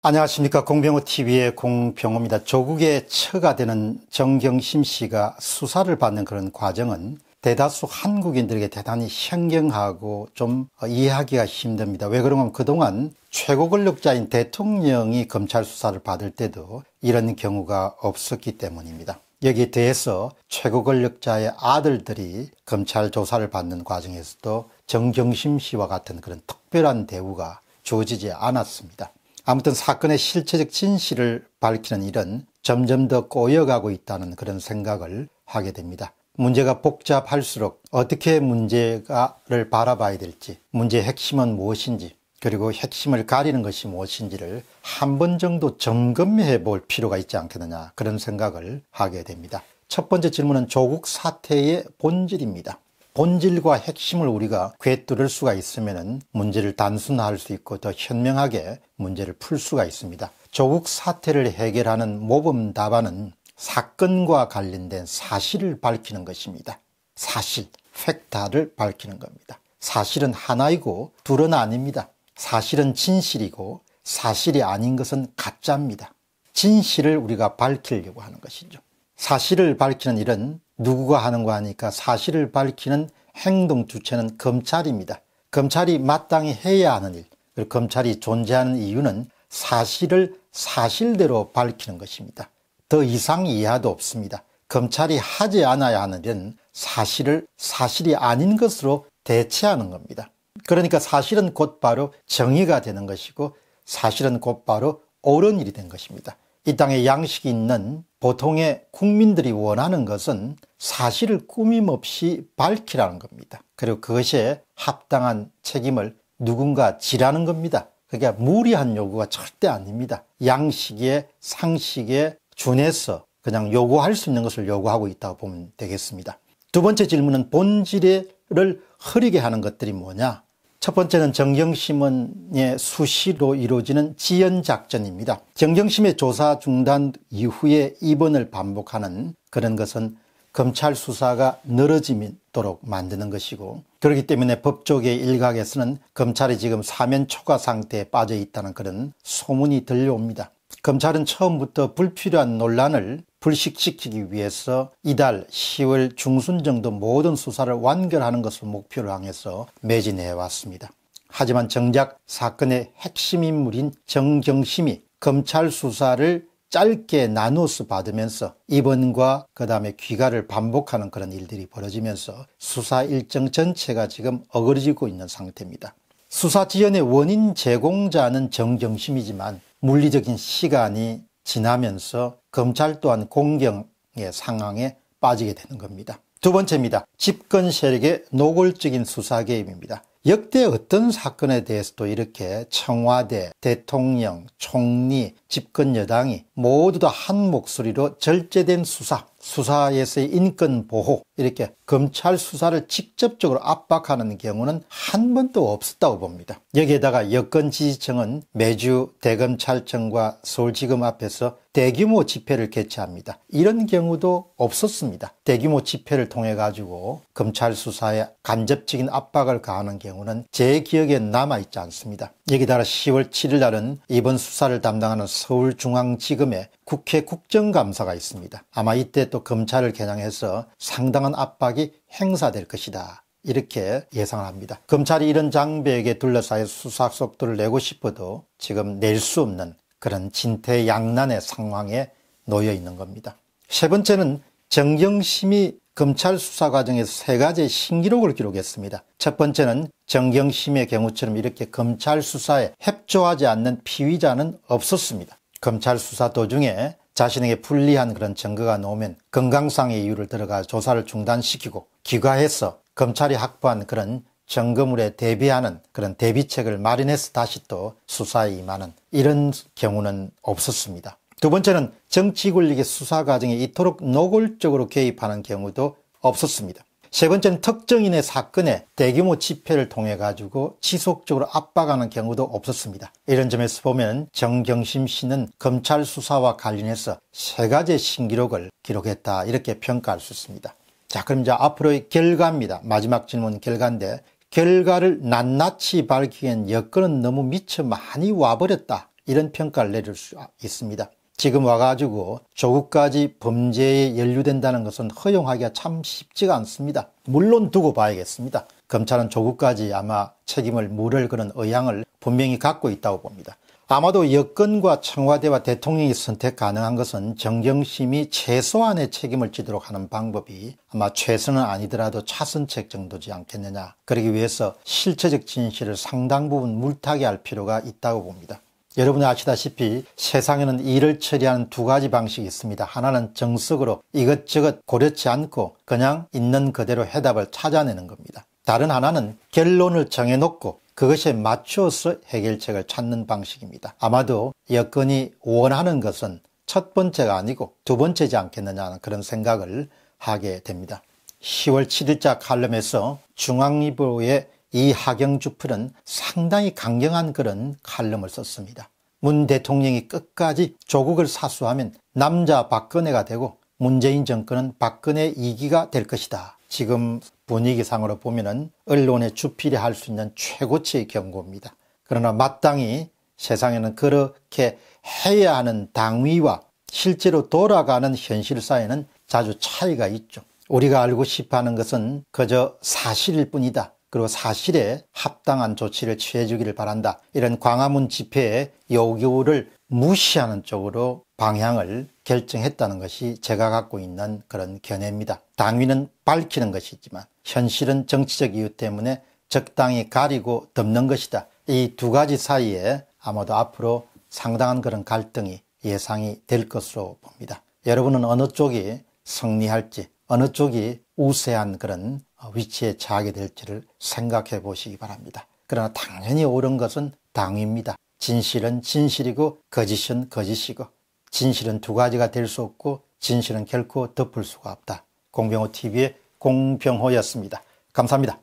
안녕하십니까 공병호 TV의 공병호입니다. 조국의 처가 되는 정경심 씨가 수사를 받는 그런 과정은 대다수 한국인들에게 대단히 현경하고 좀 이해하기가 힘듭니다. 왜 그러냐면 그동안 최고 권력자인 대통령이 검찰 수사를 받을 때도 이런 경우가 없었기 때문입니다. 여기에 대해서 최고 권력자의 아들들이 검찰 조사를 받는 과정에서도 정경심 씨와 같은 그런 특별한 대우가 주어지지 않았습니다. 아무튼 사건의 실체적 진실을 밝히는 일은 점점 더 꼬여가고 있다는 그런 생각을 하게 됩니다. 문제가 복잡할수록 어떻게 문제를 바라봐야 될지, 문제의 핵심은 무엇인지, 그리고 핵심을 가리는 것이 무엇인지를 한 번 정도 점검해 볼 필요가 있지 않겠느냐 그런 생각을 하게 됩니다. 첫 번째 질문은 조국 사태의 본질입니다. 본질과 핵심을 우리가 꿰뚫을 수가 있으면 문제를 단순화할 수 있고 더 현명하게 문제를 풀 수가 있습니다. 조국 사태를 해결하는 모범 답안은 사건과 관련된 사실을 밝히는 것입니다. 사실, 팩타를 밝히는 겁니다. 사실은 하나이고 둘은 아닙니다. 사실은 진실이고 사실이 아닌 것은 가짜입니다. 진실을 우리가 밝히려고 하는 것이죠. 사실을 밝히는 일은 누구가 하는 거 아니까 사실을 밝히는 행동 주체는 검찰입니다. 검찰이 마땅히 해야 하는 일, 그리고 검찰이 존재하는 이유는 사실을 사실대로 밝히는 것입니다. 더 이상 이하도 없습니다. 검찰이 하지 않아야 하는 일은 사실을 사실이 아닌 것으로 대체하는 겁니다. 그러니까 사실은 곧바로 정의가 되는 것이고 사실은 곧바로 옳은 일이 된 것입니다. 이 땅에 양식이 있는 보통의 국민들이 원하는 것은 사실을 꾸밈없이 밝히라는 겁니다. 그리고 그것에 합당한 책임을 누군가 지라는 겁니다. 그게 무리한 요구가 절대 아닙니다. 양식의 상식에 준해서 그냥 요구할 수 있는 것을 요구하고 있다고 보면 되겠습니다. 두 번째 질문은 본질을 흐리게 하는 것들이 뭐냐? 첫 번째는 정경심의 수시로 이루어지는 지연작전입니다. 정경심의 조사 중단 이후에 입원을 반복하는 그런 것은 검찰 수사가 늘어지도록 만드는 것이고 그렇기 때문에 법조계 일각에서는 검찰이 지금 사면 초과 상태에 빠져 있다는 그런 소문이 들려옵니다. 검찰은 처음부터 불필요한 논란을 불식시키기 위해서 이달 10월 중순 정도 모든 수사를 완결하는 것을 목표로 향해서 매진해 왔습니다. 하지만 정작 사건의 핵심 인물인 정경심이 검찰 수사를 짧게 나누어서 받으면서 입원과 그 다음에 귀가를 반복하는 그런 일들이 벌어지면서 수사 일정 전체가 지금 어그러지고 있는 상태입니다. 수사 지연의 원인 제공자는 정경심이지만 물리적인 시간이 지나면서 검찰 또한 공경의 상황에 빠지게 되는 겁니다. 두 번째입니다. 집권 세력의 노골적인 수사 개입입니다. 역대 어떤 사건에 대해서도 이렇게 청와대, 대통령, 총리, 집권 여당이 모두 다 한 목소리로 절제된 수사, 수사에서의 인권 보호 이렇게 검찰 수사를 직접적으로 압박하는 경우는 한 번도 없었다고 봅니다. 여기에다가 여권 지지층은 매주 대검찰청과 서울지검 앞에서 대규모 집회를 개최합니다. 이런 경우도 없었습니다. 대규모 집회를 통해 가지고 검찰 수사에 간접적인 압박을 가하는 경우는 제 기억에 남아있지 않습니다. 여기다가 10월 7일 날은 이번 수사를 담당하는 서울중앙지검의 국회 국정감사가 있습니다. 아마 이때 또 검찰을 겨냥해서 상당한 압박이 행사될 것이다. 이렇게 예상을 합니다. 검찰이 이런 장벽에 둘러싸여 수사 속도를 내고 싶어도 지금 낼 수 없는 그런 진퇴양난의 상황에 놓여 있는 겁니다. 세 번째는 정경심이 검찰 수사 과정에서 세 가지의 신기록을 기록했습니다. 첫 번째는 정경심의 경우처럼 이렇게 검찰 수사에 협조하지 않는 피의자는 없었습니다. 검찰 수사 도중에 자신에게 불리한 그런 증거가 나오면 건강상의 이유를 들어가 조사를 중단시키고 귀가해서 검찰이 확보한 그런 증거물에 대비하는 그런 대비책을 마련해서 다시 또 수사에 임하는 이런 경우는 없었습니다. 두 번째는 정치 권력의 수사 과정에 이토록 노골적으로 개입하는 경우도 없었습니다. 세 번째는 특정인의 사건에 대규모 집회를 통해 가지고 지속적으로 압박하는 경우도 없었습니다. 이런 점에서 보면 정경심 씨는 검찰 수사와 관련해서 세 가지의 신기록을 기록했다 이렇게 평가할 수 있습니다. 자 그럼 이제 앞으로의 결과입니다. 마지막 질문 결과인데 결과를 낱낱이 밝히기엔 여건은 너무 미쳐 많이 와버렸다 이런 평가를 내릴 수 있습니다. 지금 와가지고 조국까지 범죄에 연루된다는 것은 허용하기가 참 쉽지가 않습니다. 물론 두고 봐야겠습니다. 검찰은 조국까지 아마 책임을 물을 그런 의향을 분명히 갖고 있다고 봅니다. 아마도 여권과 청와대와 대통령이 선택 가능한 것은 정경심이 최소한의 책임을 지도록 하는 방법이 아마 최선은 아니더라도 차선책 정도지 않겠느냐. 그러기 위해서 실체적 진실을 상당 부분 물타기할 필요가 있다고 봅니다. 여러분이 아시다시피 세상에는 일을 처리하는 두 가지 방식이 있습니다. 하나는 정석으로 이것저것 고려치 않고 그냥 있는 그대로 해답을 찾아내는 겁니다. 다른 하나는 결론을 정해놓고 그것에 맞추어서 해결책을 찾는 방식입니다. 아마도 여건이 원하는 것은 첫 번째가 아니고 두 번째지 않겠느냐 하는 그런 생각을 하게 됩니다. 10월 7일자 칼럼에서 중앙일보의 이 하경 주풀은 상당히 강경한 그런 칼럼을 썼습니다. 문 대통령이 끝까지 조국을 사수하면 남자 박근혜가 되고 문재인 정권은 박근혜 이기가될 것이다. 지금 분위기상으로 보면은 언론의 주필이 할 수 있는 최고치의 경고입니다. 그러나 마땅히 세상에는 그렇게 해야 하는 당위와 실제로 돌아가는 현실 사이에는 자주 차이가 있죠. 우리가 알고 싶어 하는 것은 그저 사실일 뿐이다. 그리고 사실에 합당한 조치를 취해 주기를 바란다. 이런 광화문 집회의 요구를 무시하는 쪽으로 방향을 결정했다는 것이 제가 갖고 있는 그런 견해입니다. 당위는 밝히는 것이지만 현실은 정치적 이유 때문에 적당히 가리고 덮는 것이다. 이 두 가지 사이에 아마도 앞으로 상당한 그런 갈등이 예상이 될 것으로 봅니다. 여러분은 어느 쪽이 승리할지 어느 쪽이 우세한 그런 아, 위치에 자게 될지를 생각해 보시기 바랍니다. 그러나 당연히 옳은 것은 당입니다 진실은 진실이고 거짓은 거짓이고 진실은 두 가지가 될 수 없고 진실은 결코 덮을 수가 없다. 공병호 TV의 공병호였습니다. 감사합니다.